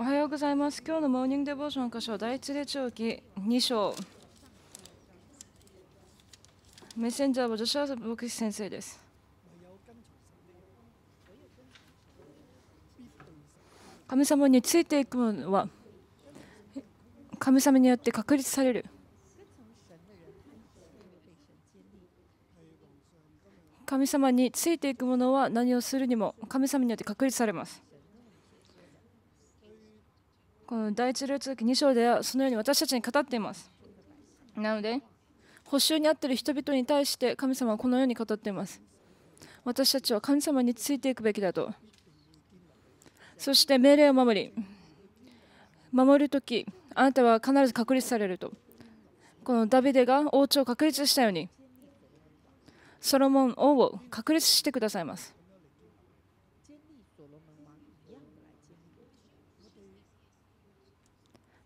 おはようございます。今日のモーニングデボーション箇所、第一列長期2章。メッセンジャーは私は牧師先生です。神様についていくものは神様によって確立される。神様についていくものは何をするにも神様によって確立されます。この第一列記2章ではそのように私たちに語っていますなので補修にあっている人々に対して神様はこのように語っています私たちは神様についていくべきだとそして命令を守り守る時あなたは必ず確立されるとこのダビデが王朝を確立したようにソロモン王を確立してくださいます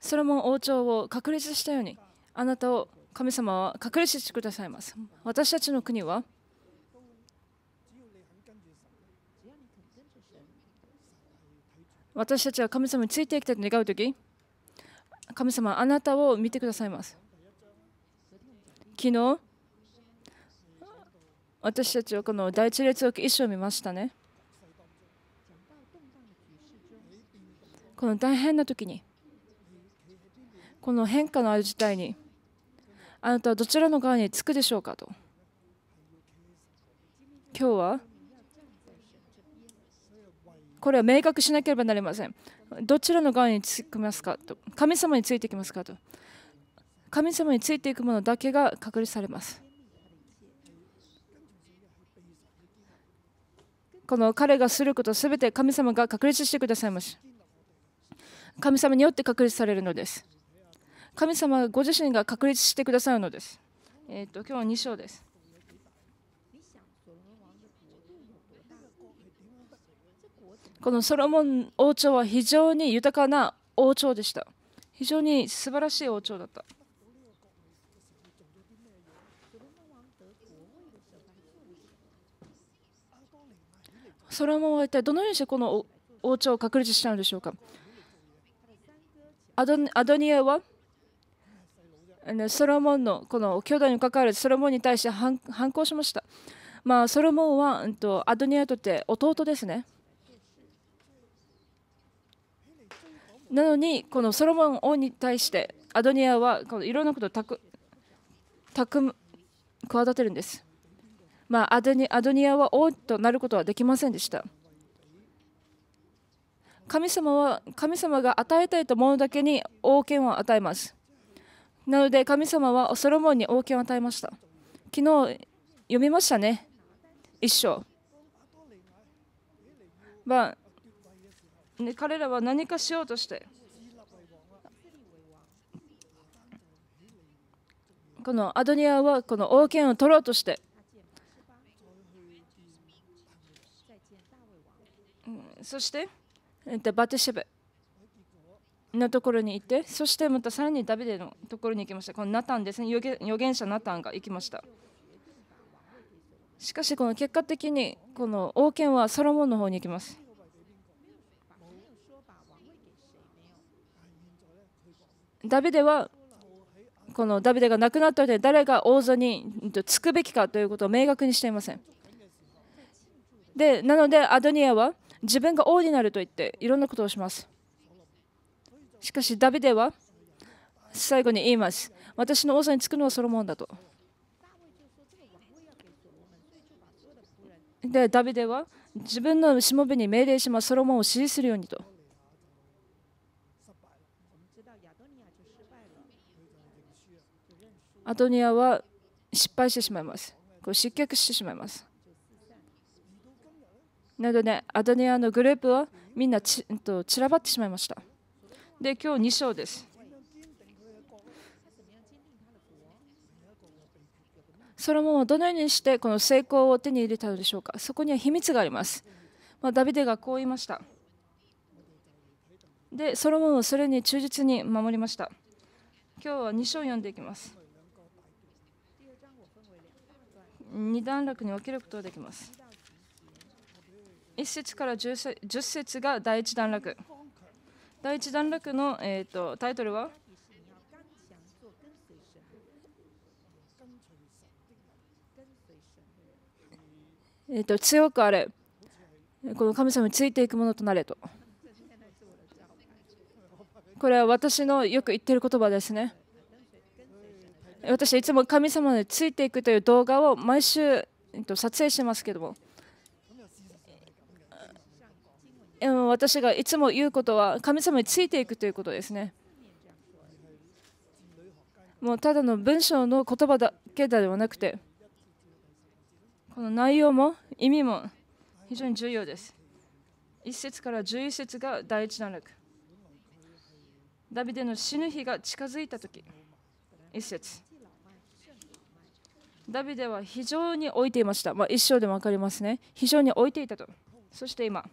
それも王朝を確立したようにあなたを神様は確立してくださいます私たちの国は私たちは神様についていきたいと願う時神様あなたを見てくださいます昨日私たちはこの第一列を一章を見ましたねこの大変な時にこの変化のある事態にあなたはどちらの側につくでしょうかと今日はこれは明確しなければなりませんどちらの側につきますかと神様についていきますかと神様についていくものだけが確立されますこの彼がすることすべて神様が確立してくださいまし神様によって確立されるのです神様ご自身が確立してくださるのです。えー、っと今日は2章です。このソロモン王朝は非常に豊かな王朝でした。非常に素晴らしい王朝だった。ソロモンは一体どのようにしてこの王朝を確立したのでしょうかアドニアはソロモンのこの兄弟に関わるソロモンに対して反抗しました。まあ、ソロモンは、うん、とアドニアとって弟ですね。なのにこのソロモン王に対してアドニアはこのいろんなことをたくたく企てるんです。まあ、アドニアドニアは王となることはできませんでした。神様は神様が与えたいと思うだけに王権を与えます。なので神様はソロモンに王権を与えました昨日読みましたね一章まあね、彼らは何かしようとしてこのアドニアはこの王権を取ろうとしてそしてバテシェブ。のところに行ってそしてまたさらにダビデのところに行きましたこのナタンですね預言者ナタンが行きましたしかしこの結果的にこの王権はサロモンの方に行きますダビデはこのダビデが亡くなったので誰が王座につくべきかということを明確にしていませんでなのでアドニエは自分が王になると言っていろんなことをしますしかしダビデは最後に言います。私の王座につくのはソロモンだと。で、ダビデは自分のしもべに命令します。ソロモンを支持するようにと。アドニアは失敗してしまいます。こう失脚してしまいます。なので、ね、アドニアのグループはみんなちと散らばってしまいました。で今日2章です。ソロモンはどのようにしてこの成功を手に入れたのでしょうかそこには秘密があります。まあ、ダビデがこう言いました。で、ソロモンはそれに忠実に守りました。今日は2章読んでいきます。2段落に分けることができます。1節から 10, 節が第1段落。第一段落の、えーと、タイトルはえと、強くあれ、この神様についていくものとなれと。これは私のよく言っている言葉ですね。私、はいつも神様についていくという動画を毎週、えーと撮影してますけども、私がいつも言うことは神様についていくということですね。もうただの文章の言葉だけではなくてこの内容も意味も非常に重要です。1節から11節が第一段落。ダビデの死ぬ日が近づいた時1節ダビデは非常に老いていました。まあ、一生でも分かりますね。非常に老いていたと。そして今。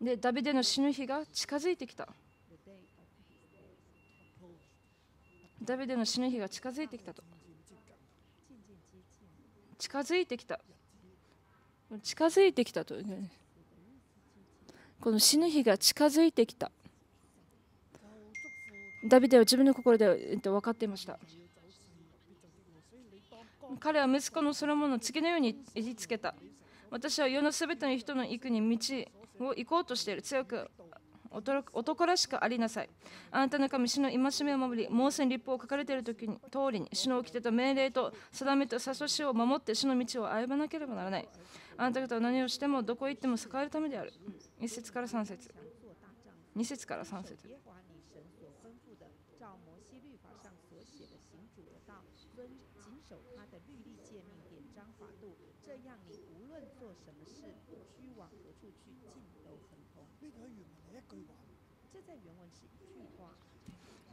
でダビデの死ぬ日が近づいてきたダビデの死ぬ日が近づいてきたと近づいてきた近づいてきたとこの死ぬ日が近づいてきたダビデは自分の心で分かっていました彼は息子のそのものを次のように言いつけた私は世のすべての人の行くに道を行こうとしている強く男らしくありなさい。あなたの神、主の戒めを守り、モーセ立法を書かれている時に通りに、主の掟と命令と定めと誘しを守って主の道を歩まなければならない。あなた方は何をしても、どこへ行っても栄えるためである。1節から3節2節から3節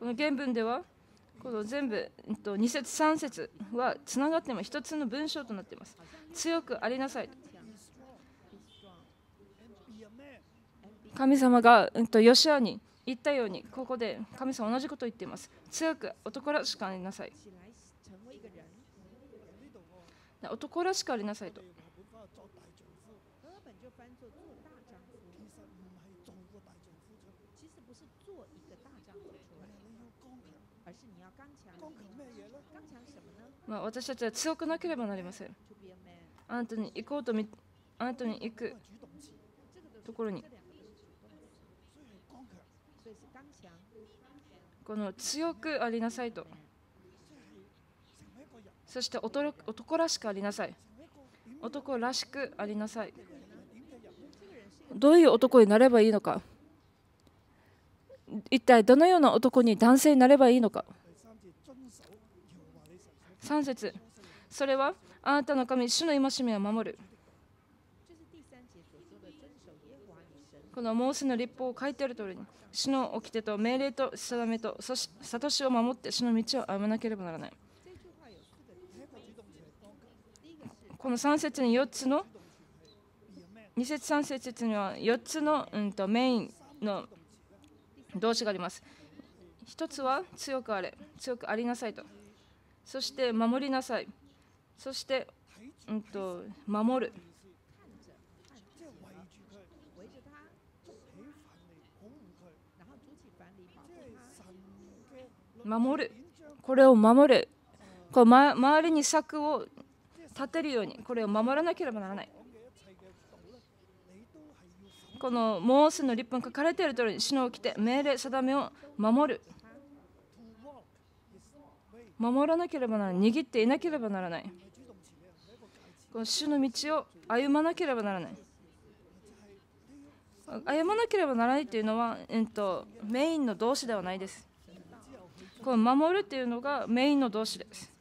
この原文ではこの全部、えっと、2節3節はつながっても一つの文章となっています強くありなさい神様が、うん、とヨシアに言ったようにここで神様同じことを言っています強く男らしくありなさい男らしくありなさいとまあ、私たちは強くなければなりません。あなたに行こうとみ、あなたに行くところに。この強くありなさいと。そして男男らしくありなさい。男らしくありなさい。どういう男になればいいのか。一体どのような男に男性になればいいのか。3節それはあなたの神主の戒めを守るこのモーセの立法を書いてある通りに主の掟と命令と定めとそし悟しを守って主の道を歩まなければならないこの3節に4つの2節3節には4つの、うんと、とメインの動詞があります1つは強くあれ強くありなさいとそして守りなさいそして、うんと、守る守るこれを守るこう、ま、周りに柵を立てるようにこれを守らなければならないこのモースの立法に書かれている通りに死のを着て命令定めを守る守らなければならない握っていなければならないこの主の道を歩まなければならない歩まなければならないというのは、えっと、メインの動詞ではないですこの守るというのがメインの動詞です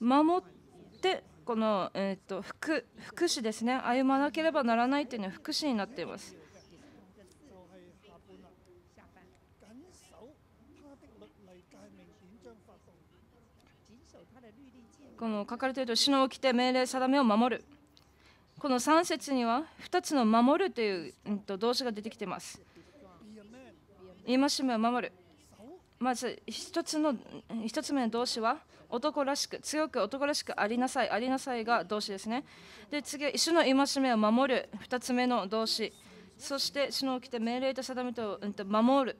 守ってこの、えっと、福福祉ですね歩まなければならないというのは福祉になっていますこの書かれている「首脳を着て命令定めを守る」この3節には2つの「守る」という、うん、と動詞が出てきています戒めを守るまず1つの1つ目の動詞は男らしく強く男らしくありなさいありなさいが動詞ですねで次は主の戒めを守る2つ目の動詞そして主の起きて命令と定めと守る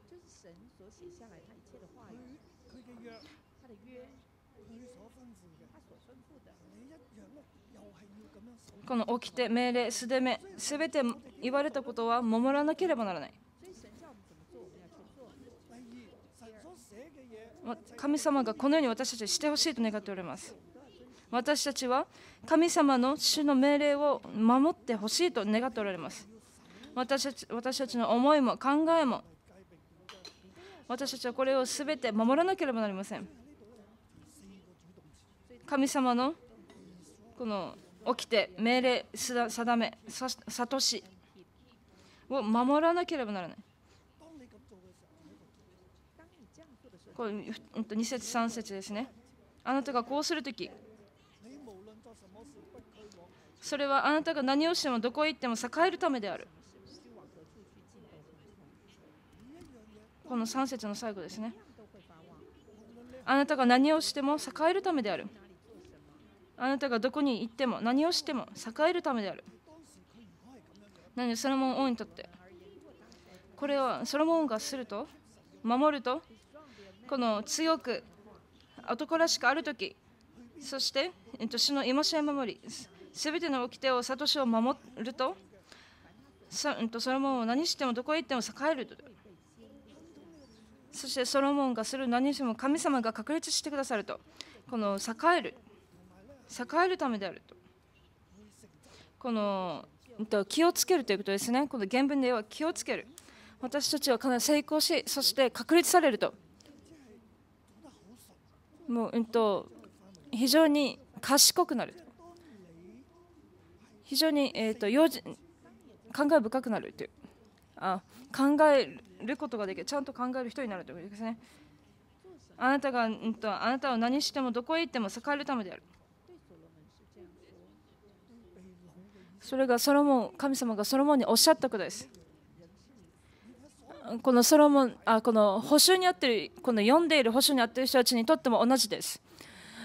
この掟、命令、すでめ、すべて言われたことは守らなければならない。神様がこのように私たちにしてほしいと願っております。私たちは神様の主の命令を守ってほしいと願っておられます。私たち私たちの思いも考えも私たちはこれをすべて守らなければなりません。神様のこの起きて命令定め諭しを守らなければならないこれ2節3節ですねあなたがこうするときそれはあなたが何をしてもどこへ行っても栄えるためであるこの3節の最後ですねあなたが何をしても栄えるためであるあなたがどこに行っても何をしても栄えるためであるなのでソロモン王にとってこれはソロモンがすると守るとこの強く男らしくある時そして、年の戒め守りすべての掟を悟しを守るとそソロモンを何してもどこへ行っても栄えるとそしてソロモンがする何しても神様が確立してくださるとこの栄える栄えるためであると。この気をつけるということですね、この原文では気をつける。私たちは必ず成功し、そして確立されると。もう、うんと、非常に賢くなる。非常に、えーと、用心考え深くなるというあ考えることができるちゃんと考える人になるということですねあなたが、うんと、とあなたを何してもどこへ行っても栄えるためであるそれがソロモン神様がソロモンにおっしゃったことですこのソロモンあこの補修にあってるこの読んでいる補修にあってる人たちにとっても同じです、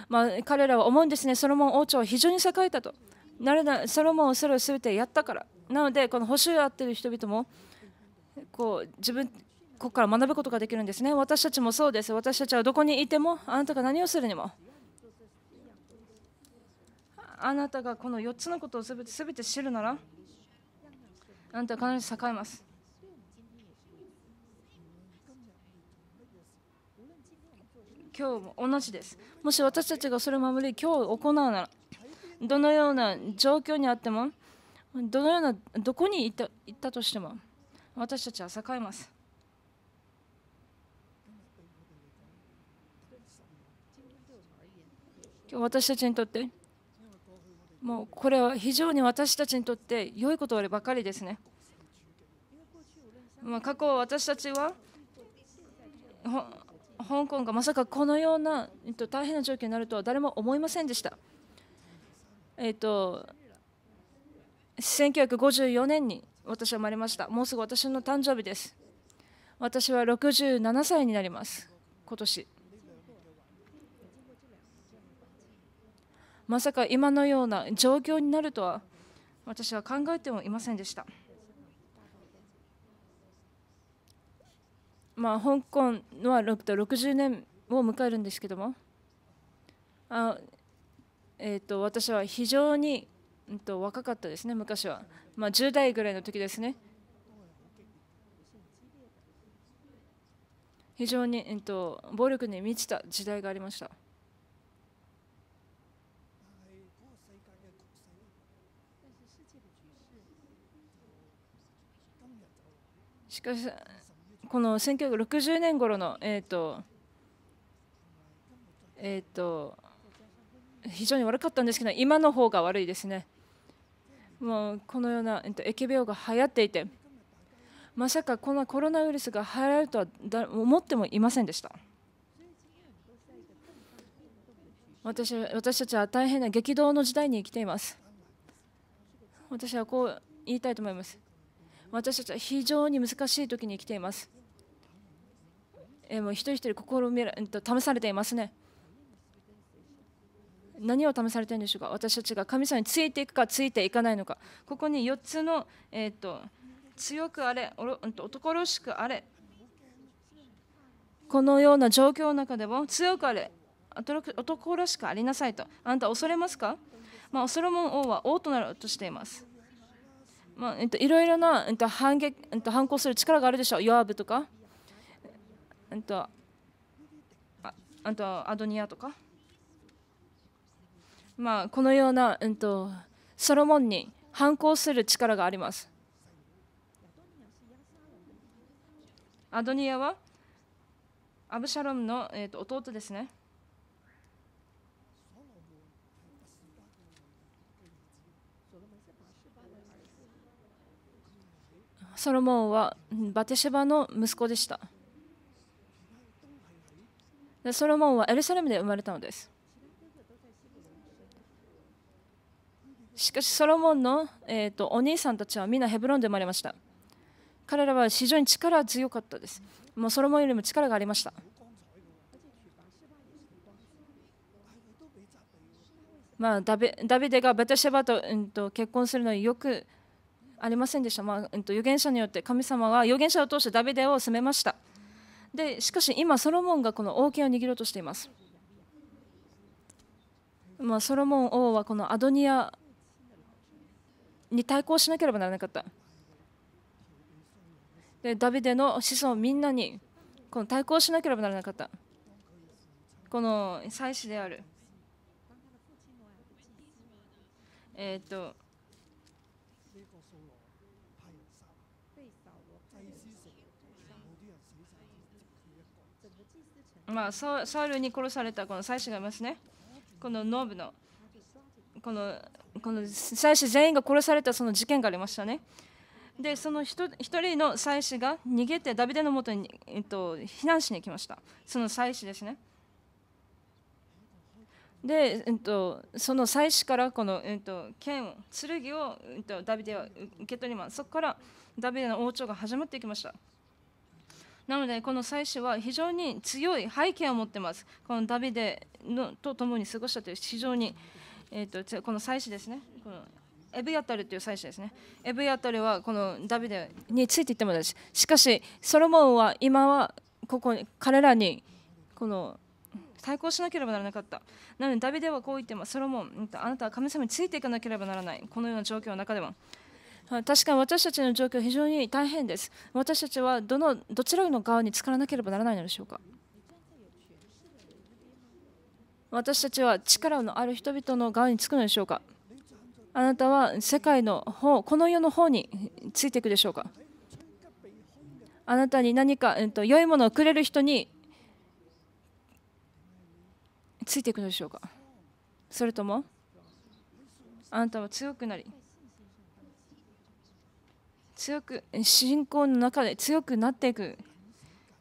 まあ、彼らは思うんですねソロモン王朝は非常に栄えたとなれなソロモンをそれを全てやったからなのでこの補修にあってる人々もこう自分ここから学ぶことができるんですね私たちもそうです私たちはどこにいてもあなたが何をするにもあなたがこの4つのことをすべて知るならあなたは必ず栄えます今日も同じですもし私たちがそれを守り今日行うならどのような状況にあってもどのようなどこに行った行ったとしても私たちは栄えます今日私たちにとってもうこれは非常に私たちにとって良いことばかりですね。まあ、過去、私たちは香港がまさかこのような大変な状況になるとは誰も思いませんでした。えーと、1954年に私は生まれました。もうすぐ私の誕生日です。私は67歳になります、今年。まさか今のような状況になるとは私は考えてもいませんでした。まあ、香港は60年を迎えるんですけどもあ、えーと、私は非常に、うん、と若かったですね昔は、まあ、10代ぐらいの時ですね非常に、えーと暴力に満ちた時代がありました。しかしこの1960年頃のえっ、とえっ、と非常に悪かったんですけど今の方が悪いですねもうこのような疫病が流行っていてまさかこのコロナウイルスが流行るとは思ってもいませんでした私私たちは大変な激動の時代に生きています私はこう言いたいと思います私たちは非常に難しい時に生きています。えもう一人一人心を見と試されていますね。何を試されているんでしょうか私たちが神様についていくかついていかないのかここに4つの、えーと、強くあれ男らしくあれこのような状況の中でも強くあれ男らしくありなさいとあんた恐れますか、まあ、恐れも王は王となるとしていますまあえっと、いろいろな、えっと、反撃、えっと、反抗する力があるでしょう、ヨアブとか、えっと、ああとアドニアとか、まあ、このような、えっと、ソロモンに反抗する力があります。アドニアはアブシャロムの、えっと弟ですね。ソロモンはバテシバの息子でしたソロモンはエルサレムで生まれたのですしかしソロモンの、えーと、お兄さんたちはみんなヘブロンで生まれました彼らは非常に力強かったですもうソロモンよりも力がありましたまあ、ダビダビデがベテシェバと,、うん、と結婚するのによくありませんでした、まあえっと、預言者によって神様は預言者を通してダビデを責めましたでしかし今ソロモンがこの王権を握ろうとしています、まあ、ソロモン王はこのアドニアに対抗しなければならなかったでダビデの子孫みんなにこの対抗しなければならなかったこの祭司であるえっ、とまあ、サウルに殺されたこの祭司がいますね。このノブの、このこの祭司全員が殺されたその事件がありましたね。で、その一人の祭司が逃げてダビデのもとに、えっと、避難しにきました。その祭司ですね。で、えっと、その祭司からこの、えっと、剣を、剣を、えっと、ダビデは受け取ります。そこからダビデの王朝が始まっていきました。なのでこの祭司は非常に強い背景を持っていますこのダビデのと共に過ごしたという非常に、えー、とこの祭司ですねこのエブヤタルという祭司ですねエブヤタルはこのダビデについていってもですしかしソロモンは今はここに彼らにこの対抗しなければならなかった。なので、ダビデはこう言ってます。ソロモン、あなたは神様についていかなければならない。このような状況の中でも。確かに私たちの状況非常に大変です。私たちはどのどちらの側にからなければならないのでしょうか。私たちは力のある人々の側につくのでしょうか。あなたは世界の方、この世の方についていくでしょうか。あなたに何か、えっと、良いものをくれる人についていくのでしょうか。それともあなたは強くなり強く信仰の中で強くなっていく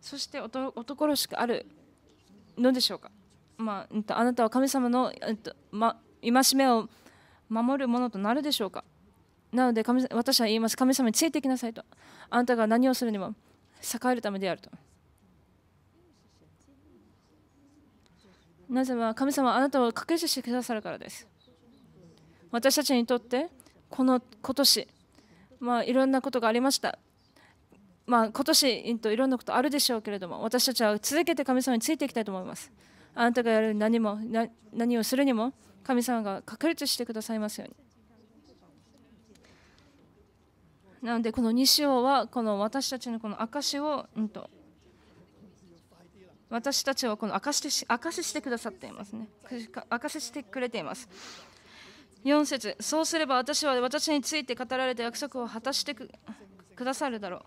そして男らしくあるのでしょうか、まあ、あなたは神様の、ま、戒めを守るものとなるでしょうかなので神私は言います神様についてきなさいとあなたが何をするにも栄えるためであるとなぜなら神様はあなたを隠してくださるからです私たちにとってこの今年まあ、いろんなことがありました。まあ、今年、いろんなことあるでしょうけれども、私たちは続けて神様についていきたいと思います。あなたがやる何も何をするにも、神様が確立してくださいますように。なので、この西尾は、この私たちのこの証を、うんと、私たちはこの証し証ししてくださっていますね。証ししてくれています。4節そうすれば私は私について語られた約束を果たしてくださるだろう。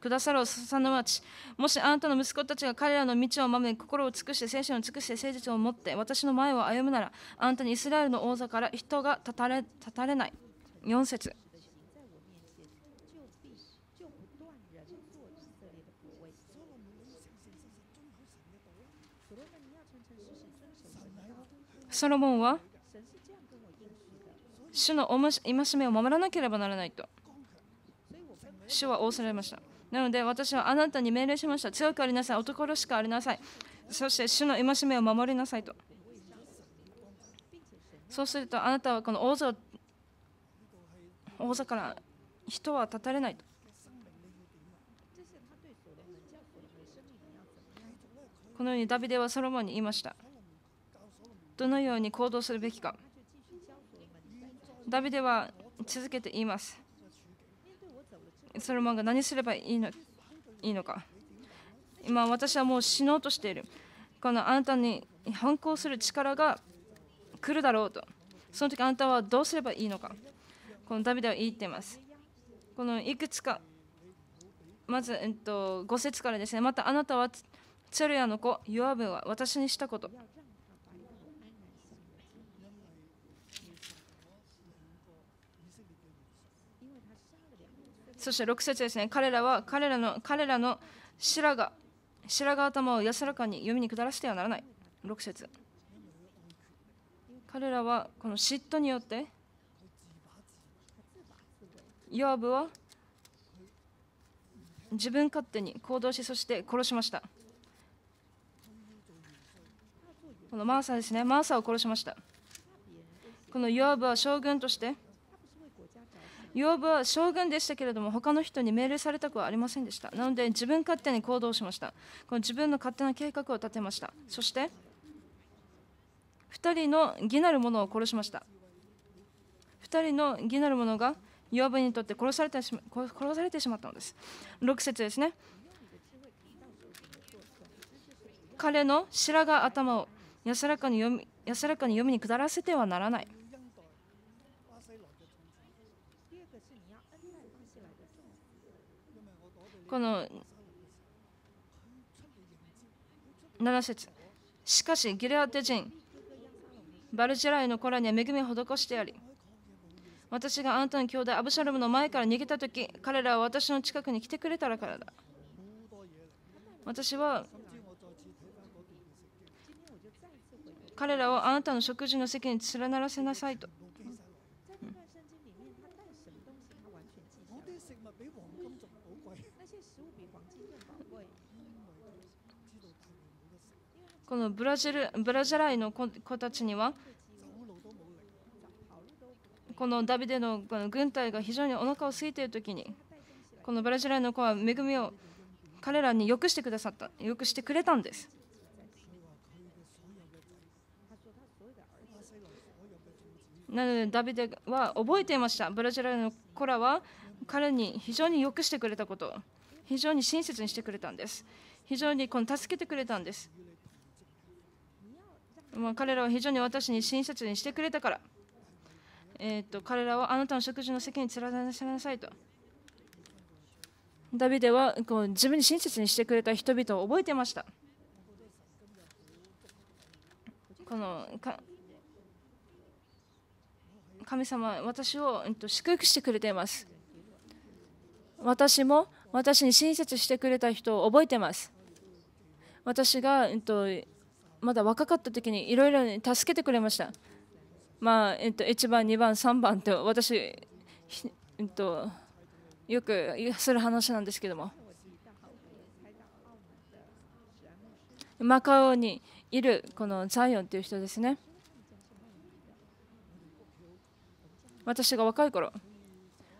くださろう、笹の町。もしあなたの息子たちが彼らの道を守り、心を尽くして、精神を尽くして、誠実を持って、私の前を歩むなら、あなたにイスラエルの王座から人が立たれ立たれない。4節ソロモンは主の戒めを守らなければならないと主は仰られましたなので私はあなたに命令しました強くありなさい男らしくありなさいそして主の戒めを守りなさいとそうするとあなたはこの王座王座から人は立たれないとこのようにダビデはソロモンに言いましたどのように行動するべきかダビデは続けて言います。ソロモンが何すればいいのいいのか。今私はもう死のうとしている。このあなたに反抗する力が来るだろうと。その時あなたはどうすればいいのか。このダビデは言っています。このいくつか、まず、えっと、5節からですね、またあなたはチェルヤの子、ヨアブは私にしたこと。そして6節ですね、彼らは彼らの彼らの白髪白髪頭を安らかに読みに下らせてはならない。6節彼らはこの嫉妬によって、ヨアブは自分勝手に行動し、そして殺しました。このマーサーですね、マーサーを殺しました。このヨアブは将軍として、養父は将軍でしたけれども他の人に命令されたくはありませんでしたなので自分勝手に行動しましたこの自分の勝手な計画を立てましたそして2人の義なる者を殺しました2人の義なる者が養父にとって殺されてしま殺されてしまったのです6節ですね彼の白髪頭を安らかに読み安らかに読みに下らせてはならないこの7節しかしギレアテ人バルジェライの子らには恵みを施してあり私があんたの兄弟アブシャルムの前から逃げた時彼らは私の近くに来てくれたらからだ私は彼らをあなたの食事の席に連ならせなさいとこのブラジルブラジャライの子たちにはこのダビデの軍隊が非常にお腹を空いている時にこのブラジルの子は恵みを彼らによくしてくださったよくしてくれたんですなのでダビデは覚えていましたブラジルの子らは彼に非常によくしてくれたこと非常に親切にしてくれたんです非常にこの助けてくれたんですまあ、彼らは非常に私に親切にしてくれたから、えー、っと彼らはあなたの食事の席に連れなさいなさいとダビデはこう自分に親切にしてくれた人々を覚えていましたこの神様私を、と、祝福してくれています私も私に親切してくれた人を覚えてます私が、えっと、まだ若かった時にいろいろ助けてくれました。まあえっと、1番、2番、3番と私、えっと、よくする話なんですけどもマカオにいるこのザイオンという人ですね私が若い頃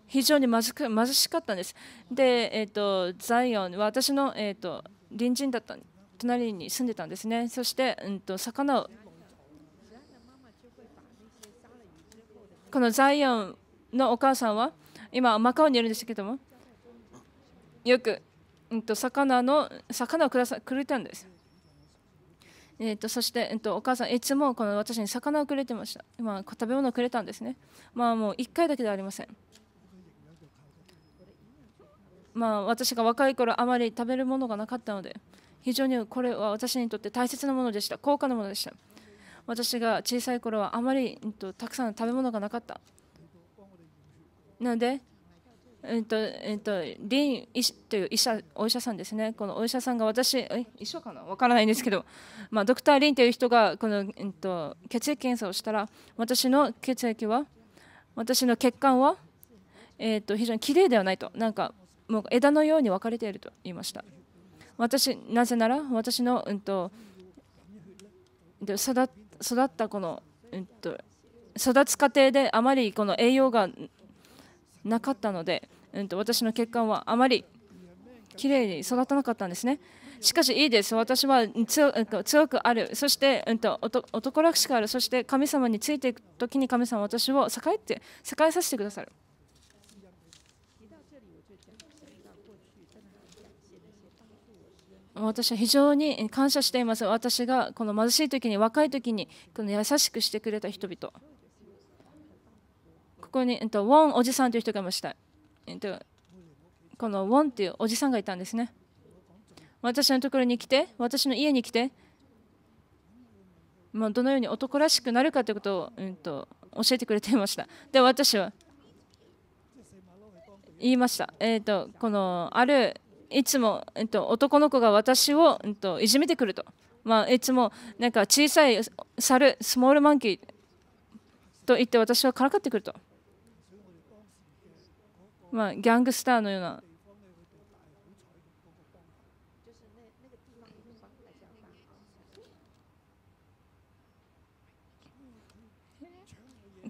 非常に貧しく貧しかったんですで、えっと、ザイオンは私の、えっと、隣人だったんです隣に住んでたんですね。そして、うんと、魚をこのザイオンのお母さんは今マカオにいるんですけどもよく、うんと、魚の魚をくださくれたんです。えーと、そして、えーと、お母さんいつもこの私に魚をくれてました、今食べ物をくれたんですねまあもう1回だけではありませんまあ私が若い頃あまり食べるものがなかったので非常にこれは私にとって大切なものでした高価なものでした私が小さい頃はあまり、と、たくさん食べ物がなかったなので、えっとえっと、リン医師という医者お医者さんですねこのお医者さんが私え一緒かなわからないんですけど、まあ、ドクター・リンという人がこの、えっと、血液検査をしたら私の血液は私の血管は、えっと、非常にきれいではないとなんかもう枝のように分かれていると言いました。私なぜなら私の、うんと、育ったこの、うんと、育つ過程であまりこの栄養がなかったので、うんと、私の血管はあまりきれいに育たなかったんですね。しかしいいです、私は強くある、そして、うん、と男らしくある、そして神様についていくときに神様は私を栄えて栄えさせてくださる。私は非常に感謝しています。私がこの貧しい時に若い時にこの優しくしてくれた人々。ここに、えっと、ウォンおじさんという人がいました。えっと、このウォンというおじさんがいたんですね。私のところに来て、私の家に来て、まあ、どのように男らしくなるかということを、えっと、教えてくれていました。で、私は言いました。えっと、このあるいつも、えっと、男の子が私を、えっと、いじめてくると、まあ、いつもなんか小さい猿スモールマンキーと言って私はからかってくると、まあ、ギャングスターのような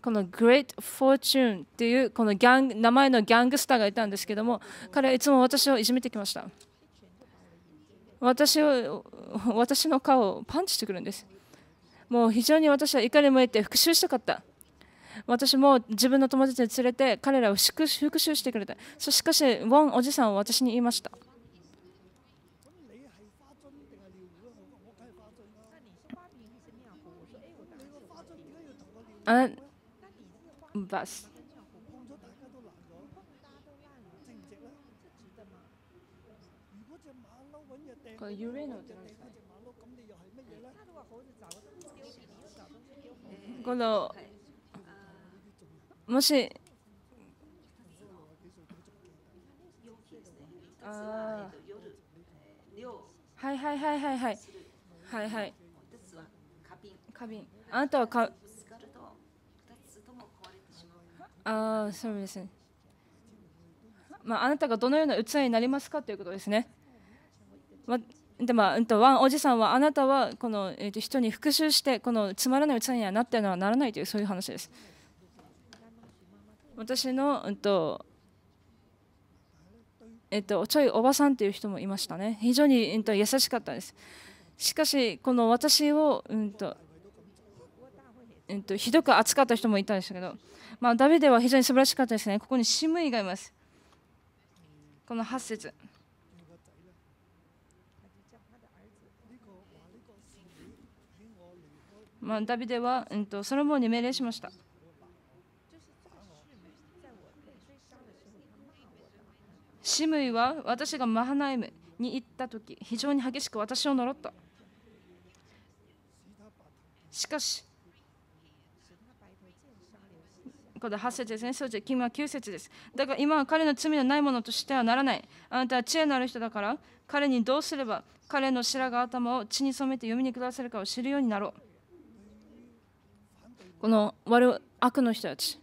この Great Fortune っていうこのギャン名前のギャングスターがいたんですけども彼はいつも私をいじめてきました私を私の顔をパンチしてくるんですもう非常に私は怒りも得て復讐したかった私も自分の友達に連れて彼らを復讐してくれたしかしウォンおじさんは私に言いましたあ was 個 u もしあはいはいはいはいはいはいはい花瓶あなたはかああ、そうですね。まあ、あなたがどのような器になりますかということですね。でまあ、うんとワンおじさんはあなたはこの、えと人に復讐してこのつまらない器にはなってはならないというそういう話です。私の、うんとえっと、ちょいおばさんという人もいましたね。非常に、えっと、優しかったです。しかし、この私を、うんとえっと、ひどく暑かった人もいたんですけど、まあ、ダビデは非常に素晴らしかったですね。ここにシムイがいます。この8節まあ、ダビデは、えっと、ソロモンに命令しました。シムイは私がマハナイムに行った時、非常に激しく私を呪った。しかし、これ8節ですね、そして君は9節です。だら今は彼の罪のないものとしてはならない。あなたは知恵のある人だから、彼にどうすれば彼の白髪頭を血に染めて読みに下せるかを知るようになろう。この悪悪の人たち、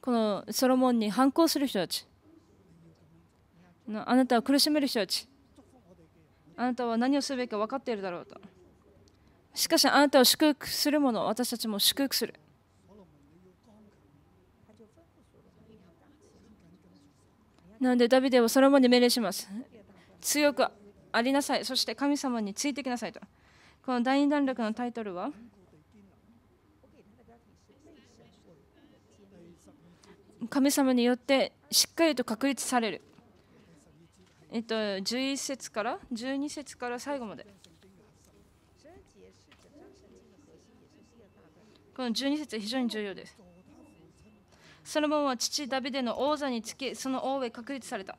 このソロモンに反抗する人たち、あなたを苦しめる人たち、あなたは何をすべきか分かっているだろうと。しかしあなたを祝福する者を私たちも祝福する。なのでダビデはそれまでに命令します。強くありなさい、そして神様についてきなさいと。この第2段落のタイトルは神様によってしっかりと確立される。えっと、11節から12節から最後まで。この12節非常に重要です。ソロモンは父ダビデの王座につきその王へ確立された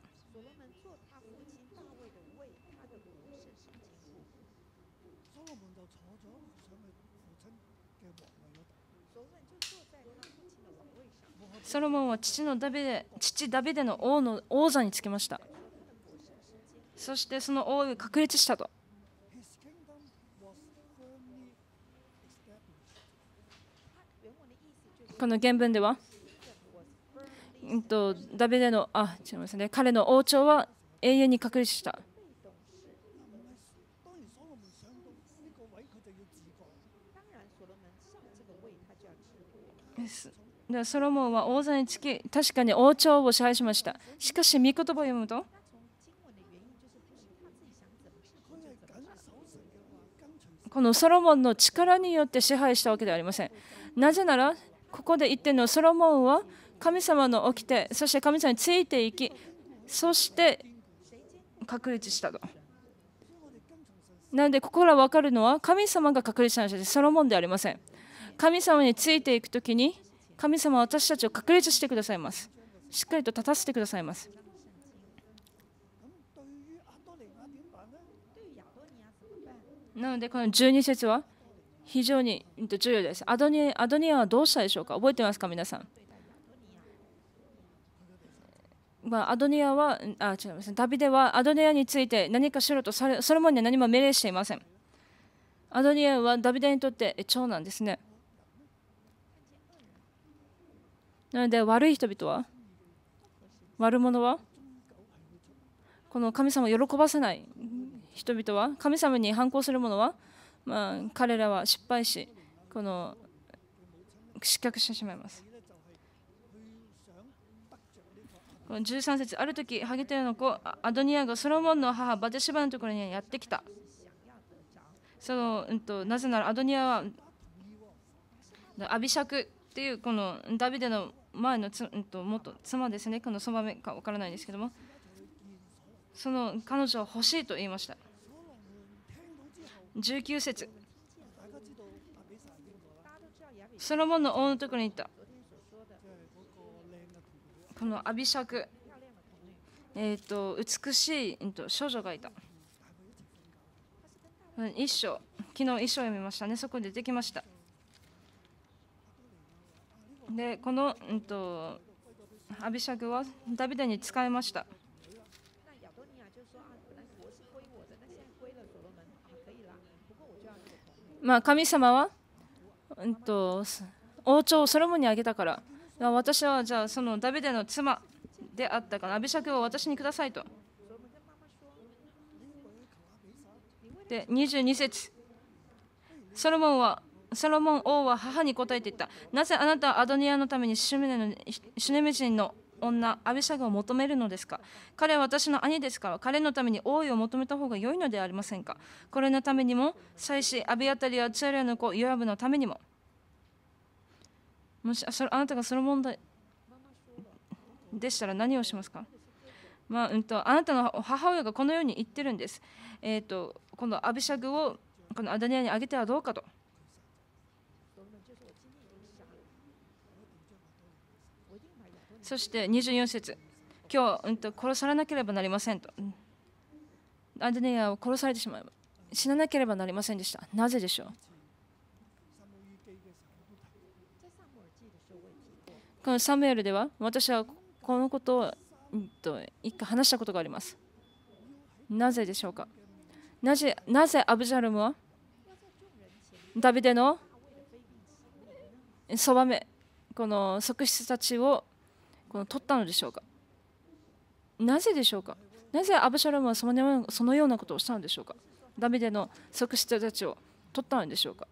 ソロモンは父のダビデ父ダビデの王の王座につきましたそしてその王へ確立したとこの原文ではうんと、ダビデのあ違います、ね、彼の王朝は永遠に確立した。ソロモンは王座につき確かに王朝を支配しました。しかし、御言葉を読むとこのソロモンの力によって支配したわけではありません。なぜなら、ここで言ってるのはソロモンは神様の起きてそして神様についていきそして確立したと。なのでここから分かるのは神様が確立したのでソロモンではありません。神様についていくときに神様は私たちを確立してくださいます。しっかりと立たせてくださいます。なのでこの12節は非常に重要です。アドニアはどうしたでしょうか覚えてますか皆さん。まあ、アドニアはあ違いますダビデはアドニアについて何かしろとソロモンには何も命令していませんアドニアはダビデにとって長男ですねなので悪い人々は悪者はこの神様を喜ばせない人々は神様に反抗する者は、まあ、彼らは失敗しこの失脚してしまいます13節ある時ハゲテの子アドニアがソロモンの母バテシバのところにやってきたその、うんと、なぜならアドニアはアビシャクっていうこのダビデの前のつ、うんと、元妻ですねこのそばめか分からないんですけどもその彼女を欲しいと言いました19節ソロモンの王のところに行ったこのアビシャク、えーと、美しい、えーと、少女がいた一章昨日一章読みましたねそこに出てきましたでこの、えーと、アビシャクはダビデに使いましたまあ神様は、うん、と王朝をソロモンにあげたから私はじゃあそのダビデの妻であったからアビシャクを私にくださいとで22節ソロモンはソロモン王は母に答えていたなぜあなたはアドニアのためにシュネのシュネム人の女アビシャグを求めるのですか彼は私の兄ですから彼のために王位を求めた方が良いのではありませんかこれのためにも祭司アビアタリア、チェリアの子ヨアブのためにももしあなたがその問題でしたら何をしますかまあうんと、あなたの母親がこのように言ってるんです。えーと、このアビシャグをこのアダニアにあげてはどうかと。そして24節今日、うんと、と殺されなければなりませんと。アダニアを殺されてしまう。死ななければなりませんでした。なぜでしょうこのサムエルでは私はこのことを一回話したことがあります。なぜでしょうかなぜなぜアブジャルムはダビデのそばめこの側室たちをこの取ったのでしょうかなぜでしょうかなぜアブシャルムはそのようなことをしたのでしょうかダビデの側室たちを取ったのでしょうか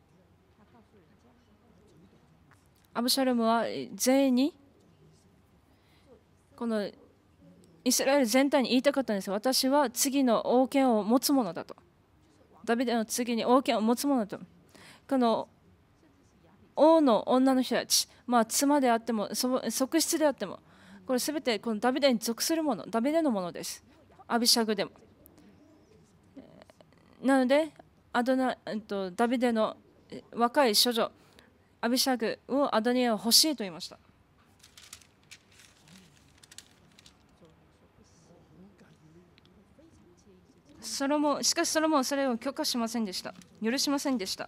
アブシャルムは全員にこのイスラエル全体に言いたかったんです私は次の王権を持つものだとダビデの次に王権を持つものだとこの王の女の人たち、まあ、妻であっても側室であってもこれ全てこのダビデに属するものダビデのものですアビシャグでもなのでアドナとダビデの若い処女アビシャグをアドニエは欲しいと言いましたソロモしかしソロモンそれを許可しませんでした許しませんでした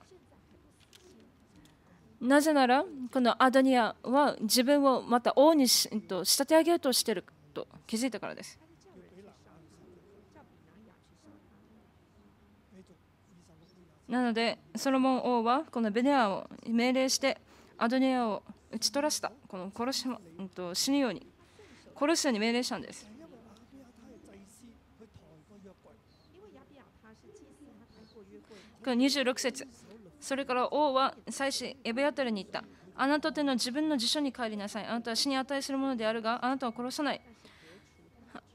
なぜならこのアドニアは自分をまた王にしと仕立て上げようとしていると気づいたからですなのでソロモン王はこのベネアを命令してアドニアを討ち取らせたこの殺し、うん、と死ぬように殺すように命令したんです26節それから王は祭司エベアテルに言ったあなたとの自分の辞書に帰りなさいあなたは死に値するものであるがあなたを殺さない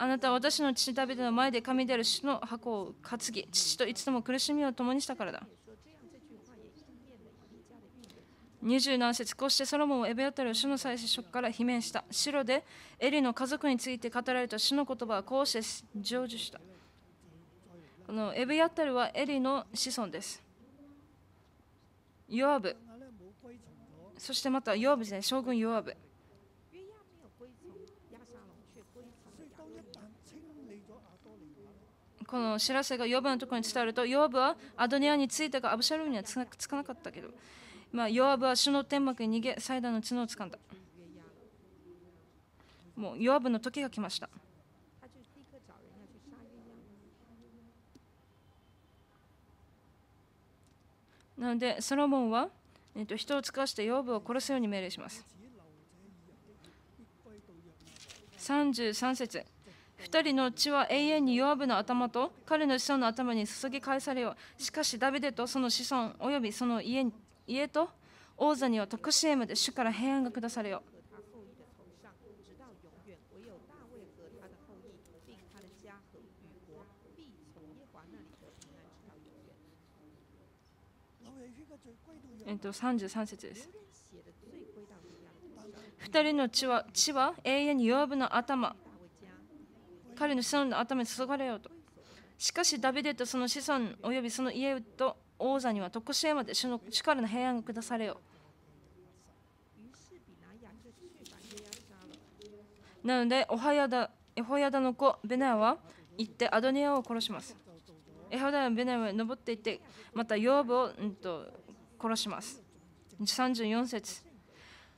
あなたは私の父ダビデの前で神である主の箱を担ぎ、父といつでも苦しみを共にしたからだ。27節こうしてソロモンをエベヨタルを主の祭司職から罷免した。白でエリの家族について語られた主の言葉はこうして成就した。このエベヨタルはエリの子孫です。ヨアブ、そしてまたヨアブですね、将軍ヨアブ。この知らせがヨブのところに伝わると、ヨブはアドニアについてがアブシャルムにはつかなかったけど、まあ、ヨブは主の天幕に逃げ、祭壇の角を掴んだ。もうヨブの時が来ました。なので、ソロモンは、えっと、人を使わしてヨブを殺すように命令します。33節2人の血は永遠に弱ぶの頭と彼の子孫の頭に注ぎ返されよしかしダビデとその子孫及びその家家と王座には特殊へまで主から平安が下されよえっと、33節です。2人の血は血は永遠に弱ぶの頭彼の子孫の頭に注がれよと。しかしダビデとその子孫及びその家と王座には常殊えまで主の主からの平安が下されよ。う。なので、おはやだエホヤダの子ベナヤは行ってアドニアを殺します。エホヤダのベナヤは登っていって、またヨーブを、うん、と殺します。34節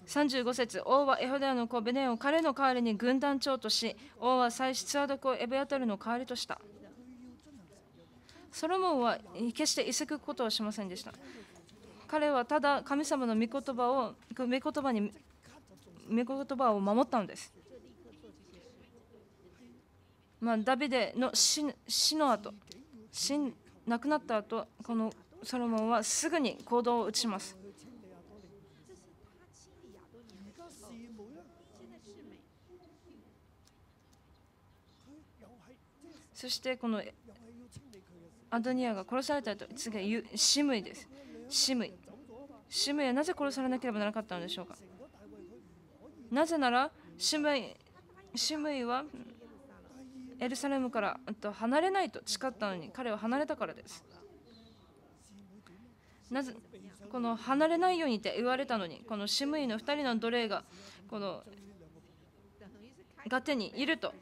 35節王はエホデアの子ベネを彼の代わりに軍団長とし王は祭司ツアドをエベアタルの代わりとしたソロモンは決して急ぐことはしませんでした彼はただ神様の御言葉を御言葉に御言葉を守ったのですまあ、ダビデの死死の後死亡くなった後このソロモンはすぐに行動を打ちますそしてこのアドニアが殺されたと次はシムイですシムイシムイはなぜ殺されなければならなかったのでしょうかなぜならシムイシムイはエルサレムからと離れないと誓ったのに彼は離れたからですなぜこの離れないようにって言われたのにこのシムイの2人の奴隷がこのガテにいると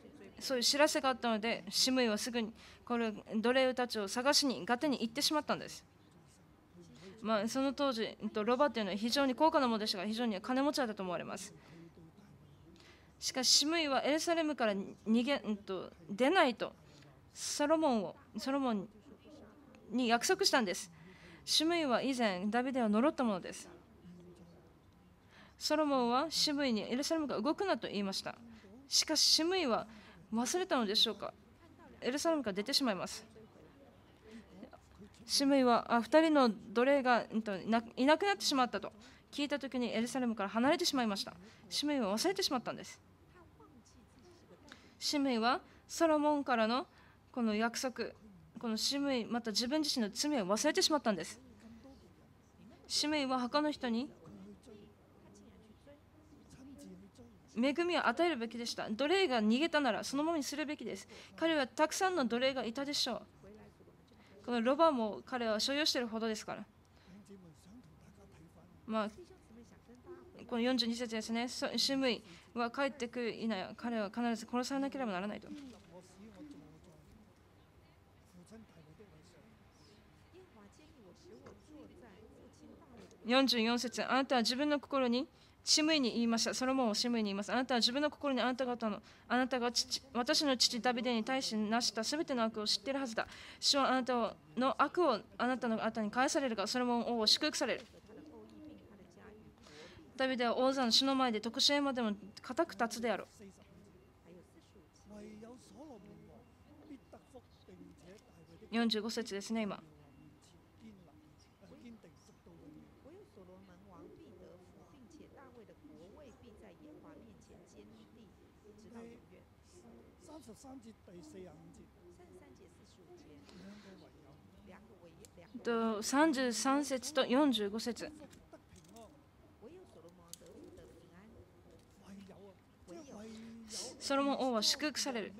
そういう知らせがあったので、シムイはすぐにこれ奴隷たちを探しにガテに行ってしまったんです。まあ、その当時、ロバというのは非常に高価なものでしたが、非常に金持ちだったと思われます。しかし、シムイはエルサレムから逃げと出ないとサロモンをサロモンに約束したんです。シムイは以前、ダビデを呪ったものです。ソロモンはシムイにエルサレムが動くなと言いました。しかし、シムイは忘れたのでしょうかエルサレムから出てしまいますシムイはあ2人の奴隷がいなくなってしまったと聞いた時にエルサレムから離れてしまいましたシムイは忘れてしまったんですシムイはソロモンからのこの約束このシムイまた自分自身の罪を忘れてしまったんですシムイは他の人に恵みを与えるべきでした。奴隷が逃げたならそのままにするべきです。彼はたくさんの奴隷がいたでしょう。このロバも彼は所有しているほどですから。まあ、この42節ですね、シムイは帰ってくるない、彼は必ず殺されなければならないと。44節あなたは自分の心にシムイに言いました。ソロモンをシムイに言います。あなたは自分の心にあなた方の、あなたが父私の父ダビデに対し成したすべての悪を知っているはずだ。主はあなたの悪をあなたの後に返されるが、ソロモン王を祝福される。ダビデは王座の死の前で特殊までも固く立つであろう。45節ですね、今。贵的国在耶华面前坚直到永三十三第四十五三十三四十五唯有。唯三十三節と四十五節。ソロモン王は祝福される。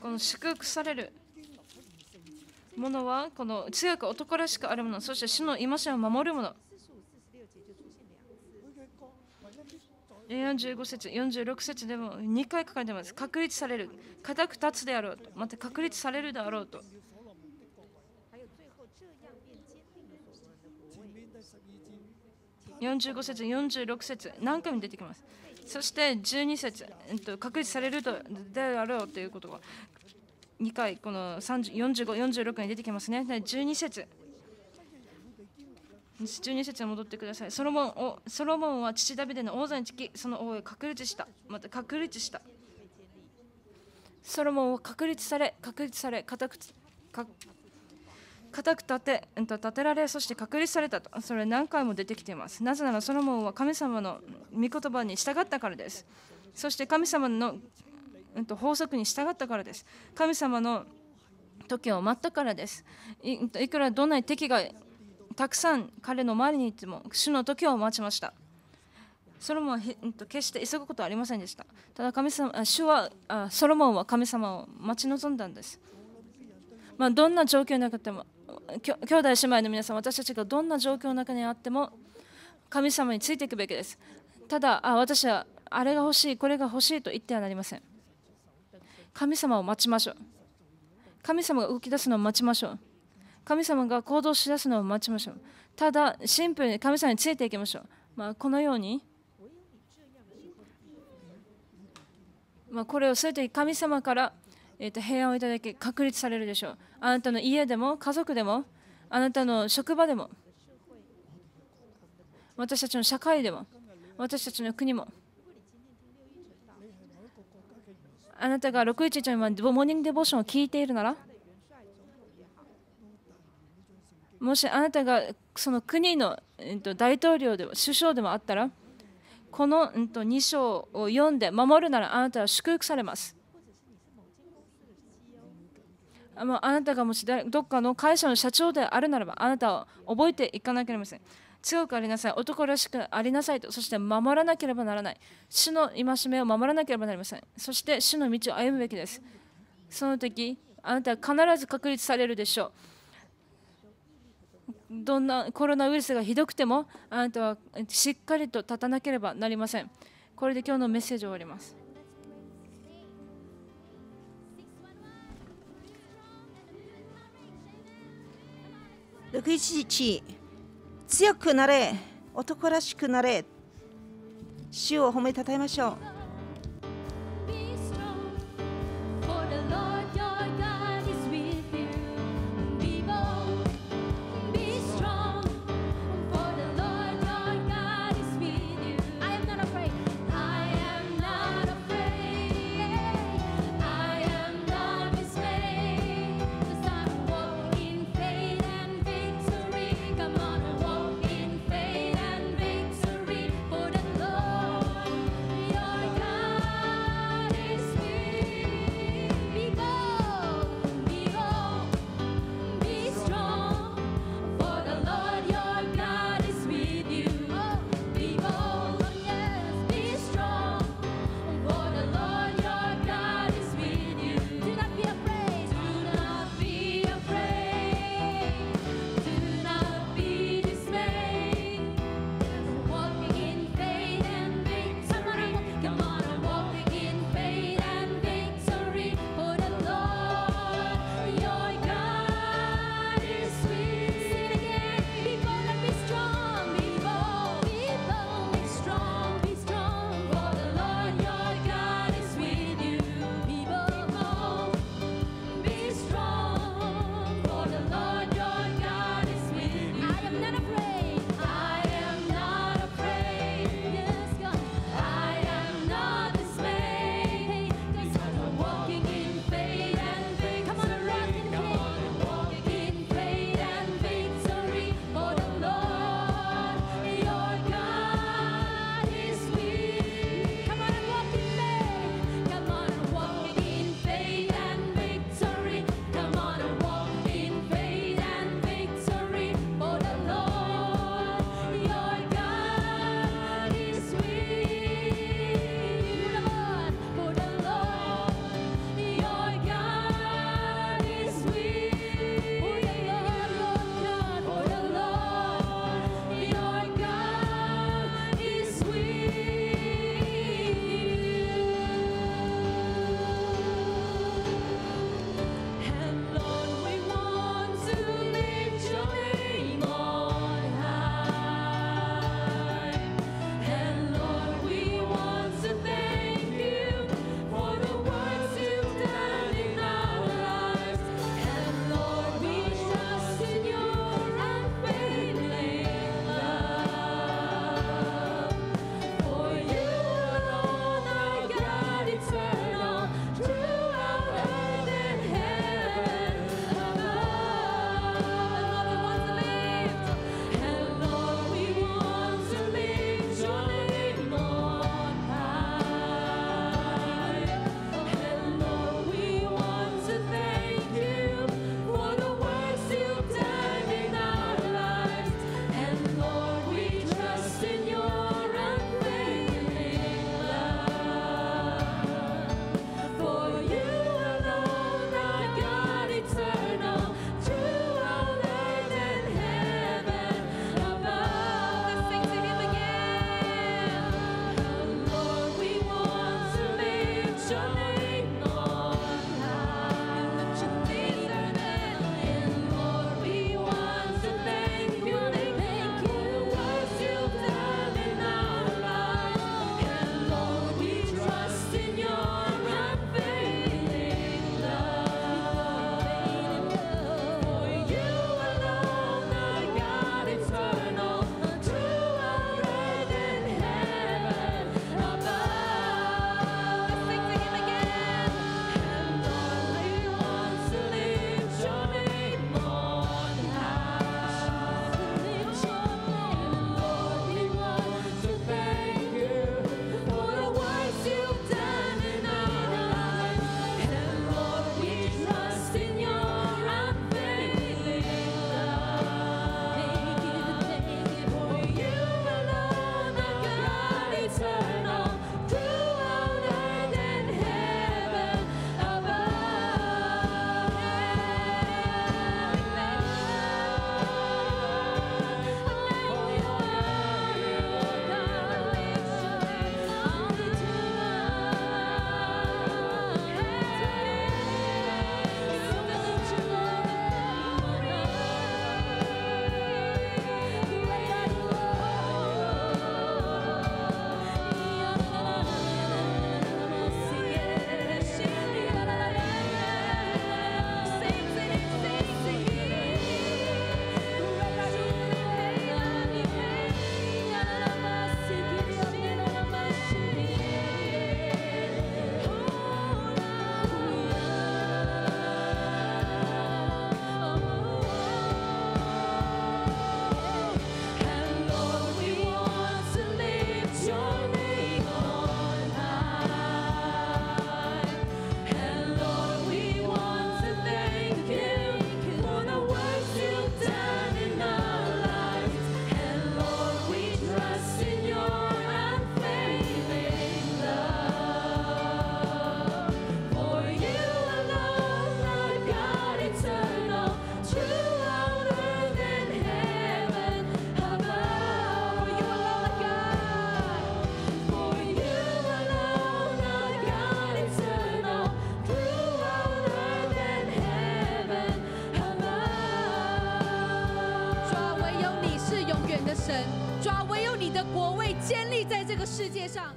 この祝福されるものはこの強く男らしくあるものそして主の戒めを守るもの45節46節でも2回書かれています確立される固く立つであろうとまた確立されるであろうと45節46節何回も出てきますそして12節、えっと、確立されるであろうということは2回、この45、46に出てきますね、12節12節に戻ってくださいソロモンをソロモンは父ダビデの王座につき、その王へ確立した、また確立した。ソロモンは確立され、確立され、固く固く立て立てられ、そして確立されたと、それ何回も出てきています。なぜならソロモンは神様の御言葉に従ったからです。そして神様のうん、と法則に従ったからです。神様の時を待ったからです。いくらどんな敵がたくさん彼の周りにいても主の時を待ちました。ソロモンは決して急ぐことはありませんでした。ただ神様主はソロモンは神様を待ち望んだんです。まあ、どんな状況になっても兄弟姉妹の皆さん私たちがどんな状況の中にあっても神様についていくべきです。ただあ私はあれが欲しいこれが欲しいと言ってはなりません。神様を待ちましょう神様が動き出すのを待ちましょう神様が行動し出すのを待ちましょうただシンプルに神様についていきましょう、まあ、このように、まあ、これをすると神様からえと平安をいただき確立されるでしょうあなたの家でも家族でもあなたの職場でも私たちの社会でも私たちの国もあなたが611のモーニングデボーションを聞いているならもしあなたがその国の大統領でも首相でもあったらこの2章を読んで守るならあなたは祝福されます。あなたがもしどっかの会社の社長であるならばあなたを覚えていかなければいけません。強くありなさい男らしくありなさいとそして守らなければならない主の戒めを守らなければなりませんそして主の道を歩むべきですその時あなたは必ず確立されるでしょうどんなコロナウイルスがひどくてもあなたはしっかりと立たなければなりませんこれで今日のメッセージを終わります611強くなれ男らしくなれ主を褒めたたえましょう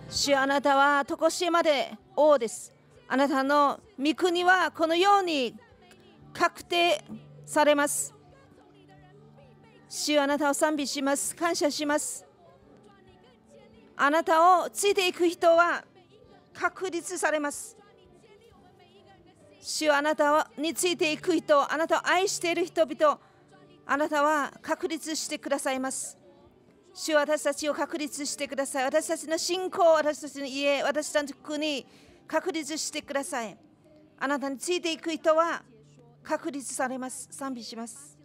主あなたは常しえまで王です。あなたの御国はこのように確定されます。主あなたを賛美します。感謝します。あなたをついていく人は確立されます。主あなたについていく人、あなたを愛している人々、あなたは確立してくださいます。主は私たちを確立してください。私たちの信仰、私たちの家、私たちの国、確立してください。あなたについていく人は確立されます。賛美します。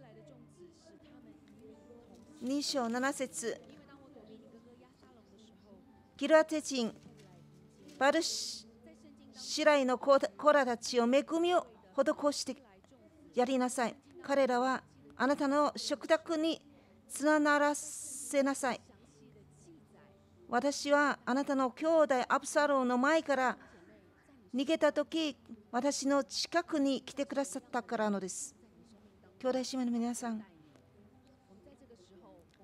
2章7節ギルアテ人、バルシライの子らたちを恵みを施してやりなさい。彼らはあなたの食卓につながらす。せなさい。私はあなたの兄弟アブサロンの前から逃げた時、私の近くに来てくださったからのです。兄弟姉妹の皆さん、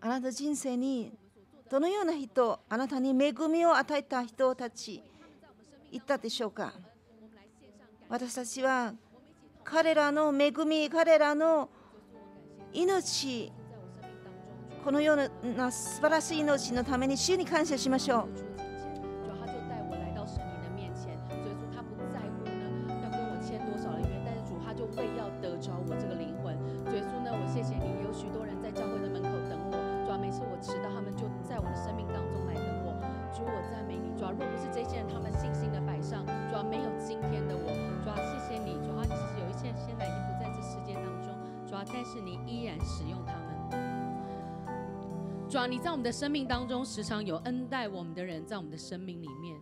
あなた人生にどのような人、あなたに恵みを与えた人たち、いったでしょうか私たちは彼らの恵み、彼らの命、このような素晴らしい命のために主に感謝しましょう在我们的生命当中，时常有恩待我们的人在我们的生命里面。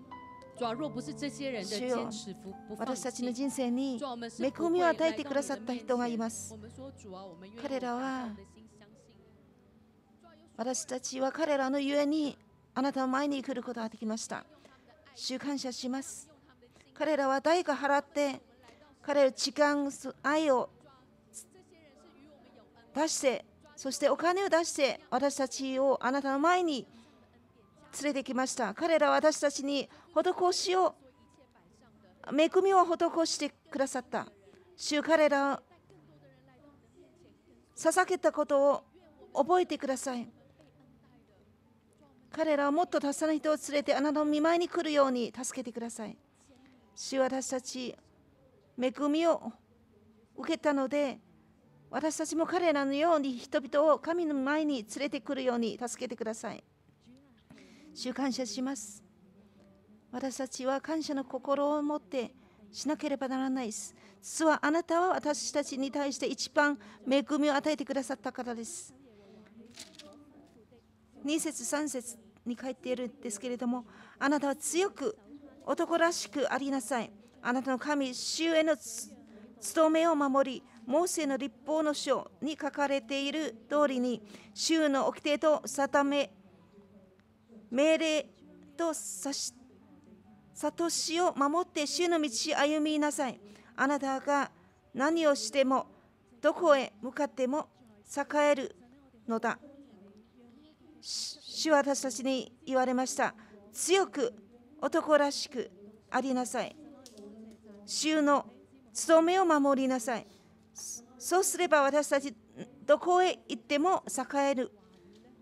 主若不是这些人的坚持不不放私たちの人生に込みを与えてくださった人がいます。彼らは私たちは彼らのゆえにあなたの前に来ることができました。主感謝します。彼らは代価払って彼らの時間、愛を出してそしてお金を出して私たちをあなたの前に連れてきました。彼らは私たちに施しを、恵みを施してくださった。主彼らを捧げたことを覚えてください。彼らはもっとたくさんの人を連れてあなたの見舞いに来るように助けてください。主私たち、恵みを受けたので、私たちも彼らのように人々を神の前に連れてくるように助けてください。主感謝します。私たちは感謝の心を持ってしなければならないです。実はあなたは私たちに対して一番恵みを与えてくださった方です。2節3節に書いているんですけれども、あなたは強く男らしくありなさい。あなたの神、主への務めを守り、モーセの立法の書に書かれている通りに、州の掟と定め、命令と悟しを守って主の道を歩みなさい。あなたが何をしても、どこへ向かっても栄えるのだ。主は私たちに言われました。強く男らしくありなさい。主の務めを守りなさい。そうすれば私たちどこへ行っても栄える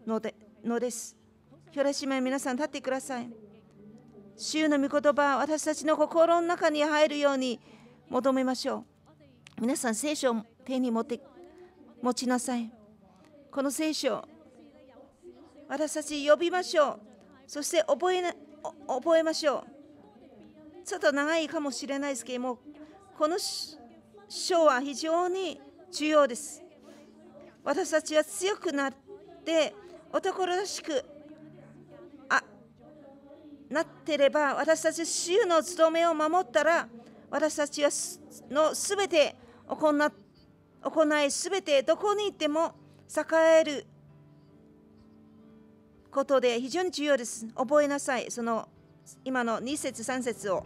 のでのです。広島へ皆さん立ってください。主の御言葉私たちの心の中に入るように求めましょう。皆さん聖書を手に持って持ちなさい。この聖書私たち呼びましょう。そして覚えな覚えましょう。ちょっと長いかもしれないですけども、この章は非常に重要です私たちは強くなって男らしくあなってれば私たち主の務めを守ったら私たちはのすべて行行いすべてどこに行っても栄えることで非常に重要です。覚えなさい、その今の2節3節を。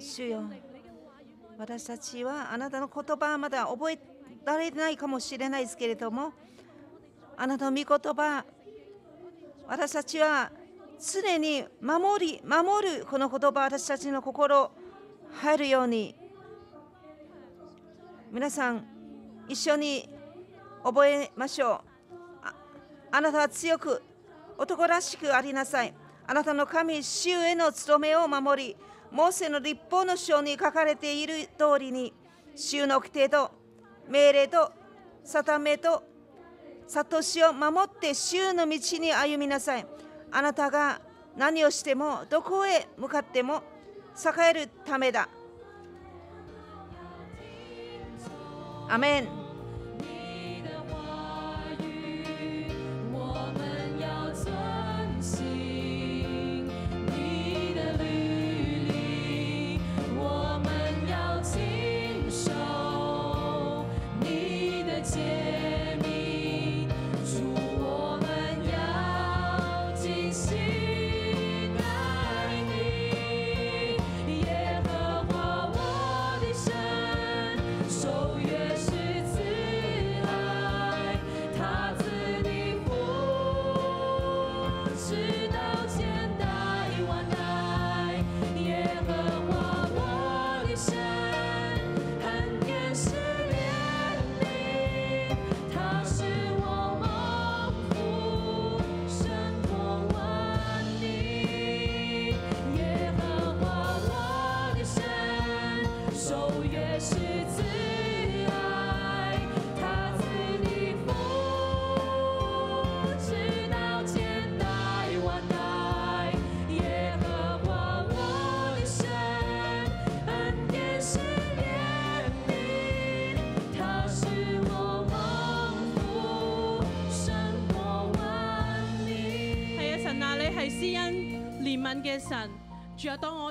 主よ私たちはあなたの言葉はまだ覚えられないかもしれないですけれどもあなたの御言葉私たちは常に守り守るこの言葉私たちの心入るように皆さん一緒に覚えましょうあなたは強く男らしくありなさいあなたの神、主への務めを守り、モーセの立法の書に書かれている通りに、主の規定と命令と定めと悟しを守って主の道に歩みなさい。あなたが何をしても、どこへ向かっても栄えるためだ。アメン。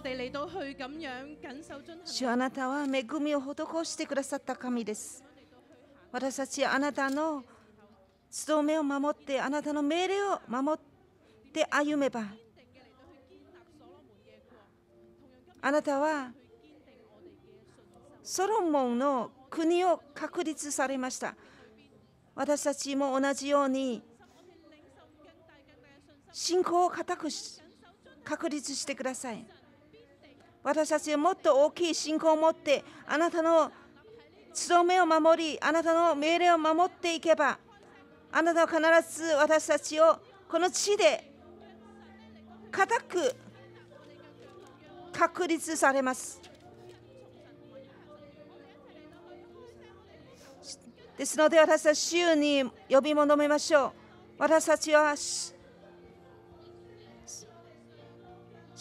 守主あなたは恵みを施してくださった神です。私たちあなたの務めを守って、あなたの命令を守って歩めば、あなたはソロモンの国を確立されました。私たちも同じように信仰を固く確立してください。私たちはもっと大きい信仰を持ってあなたの務めを守りあなたの命令を守っていけばあなたは必ず私たちをこの地で固く確立されますですので私たち主に呼び求めましょう私たちは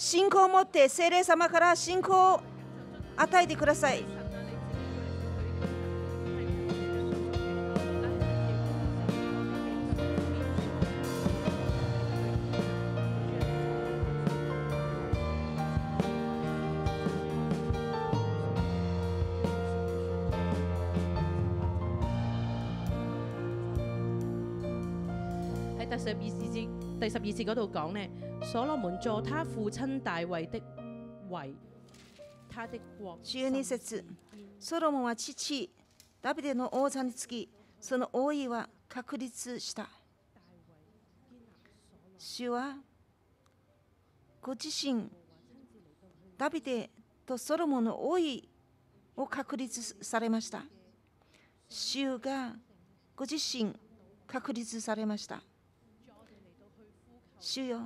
信仰を持って精霊様から信仰を与えてください。十二節嗰度講呢，所羅門坐他父親大衛的位，他的國。十二節、ソロモンは父ダビデの王座につき、その王位は確立した。主はご自身、ダビデとソロモンの王位を確立されました。主がご自身確立されました。主よ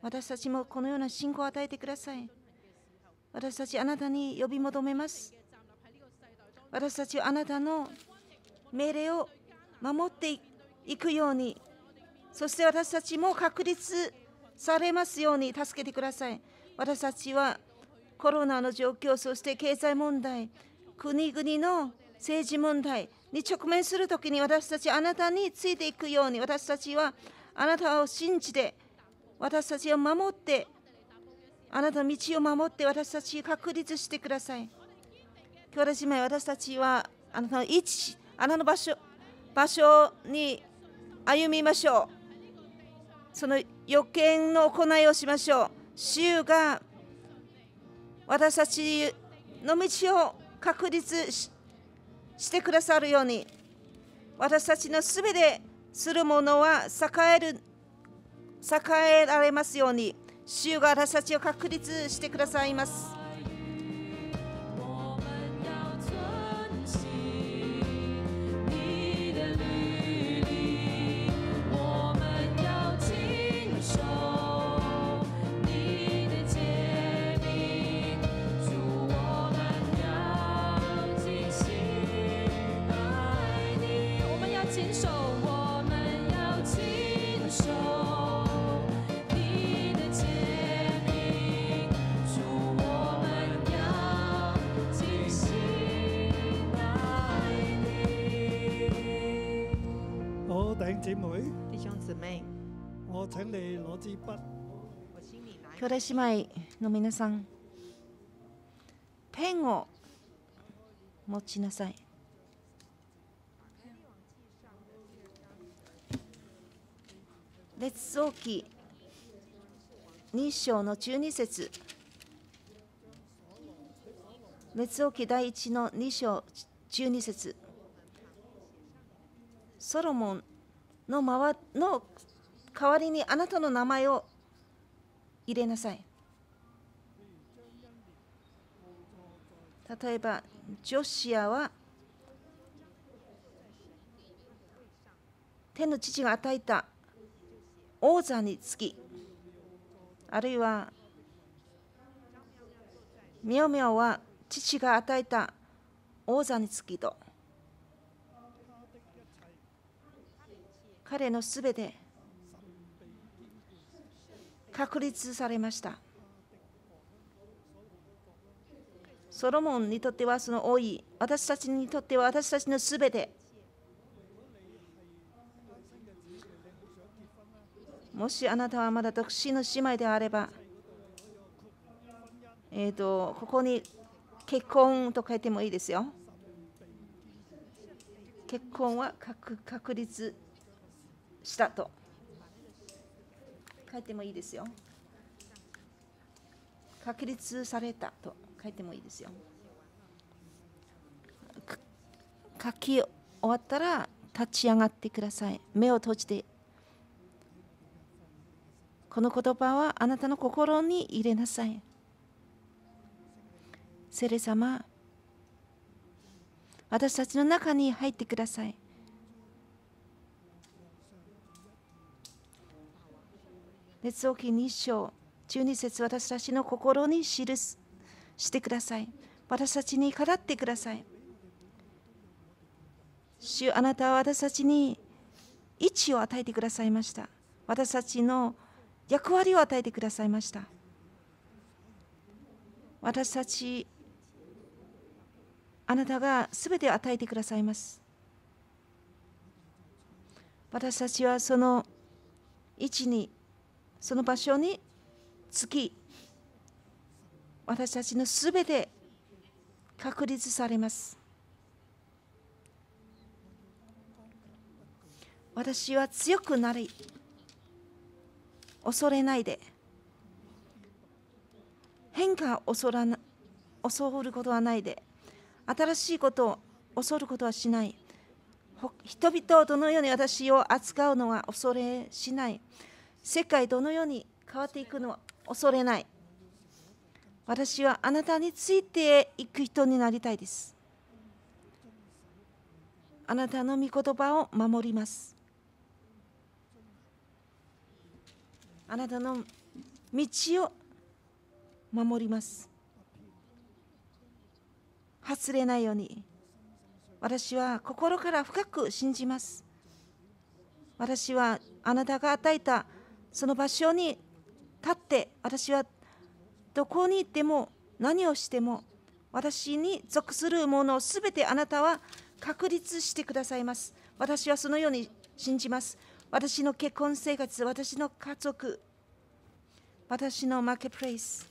私たちもこのような信仰を与えてください私たちあなたに呼び求めます私たちはあなたの命令を守っていくようにそして私たちも確立されますように助けてください私たちはコロナの状況そして経済問題国々の政治問題に直面するときに私たちあなたについていくように私たちはあなたを信じて、私たちを守って、あなたの道を守って私たちを確立してください。兄弟姉妹、私たちはあなたの位置、あなたの場所場所に歩みましょう。その予見の行いをしましょう。主が私たちの道を確立してくださるように、私たちのすべてする者は栄える栄えられますように主が私たちを確立してくださいます。兄弟姉妹の皆さん、ペンを持ちなさい。列王記2章の12節列王記第1の2章12節ソロモンのの代わりにあなたの名前を入れなさい。例えば、ジョシアは天の父が与えた王座につき、あるいは、ミョミョは父が与えた王座につきと、彼のすべて確立されましたソロモンにとってはその多い私たちにとっては私たちのすべてもしあなたはまだ独身の姉妹であれば、えと、とここに結婚と書いてもいいですよ。結婚は確立したと。書いてもいいですよ確立されたと書いてもいいですよ書き終わったら立ち上がってください目を閉じてこの言葉はあなたの心に入れなさい聖霊様私たちの中に入ってください熱王記2章12節私たちの心に記すしてください私たちに語ってください主あなたは私たちに位置を与えてくださいました私たちの役割を与えてくださいました私たちあなたがすべて与えてくださいます私たちはその位置にその場所につき私たちのすべて確立されます私は強くなり恐れないで変化を恐らな恐ることはないで新しいことを恐ることはしない人々をどのように私を扱うのは恐れしない世界どのように変わっていくのは恐れない私はあなたについていく人になりたいですあなたの御言葉を守りますあなたの道を守ります外れないように私は心から深く信じます私はあなたが与えたその場所に立って私はどこに行っても何をしても私に属するものすべてあなたは確立してくださいます。私はそのように信じます。私の結婚生活、私の家族、私のマーケプレイス、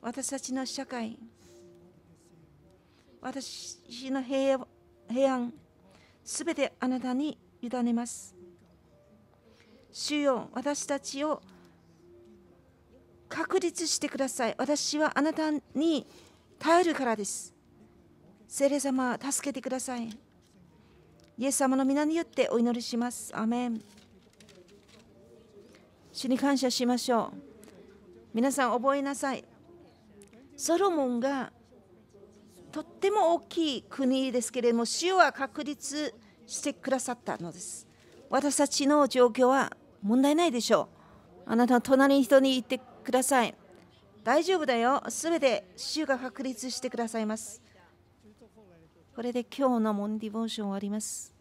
私たちの社会、私の平安、すべてあなたに委ねます。主よ私たちを確立してください私はあなたに頼るからです聖霊様助けてくださいイエス様の皆によってお祈りしますアメン主に感謝しましょう皆さん覚えなさいソロモンがとっても大きい国ですけれども主は確立してくださったのです私たちの状況は問題ないでしょうあなたの隣に人に言ってください大丈夫だよすべて主が確立してくださいますこれで今日のモンディボーション終わります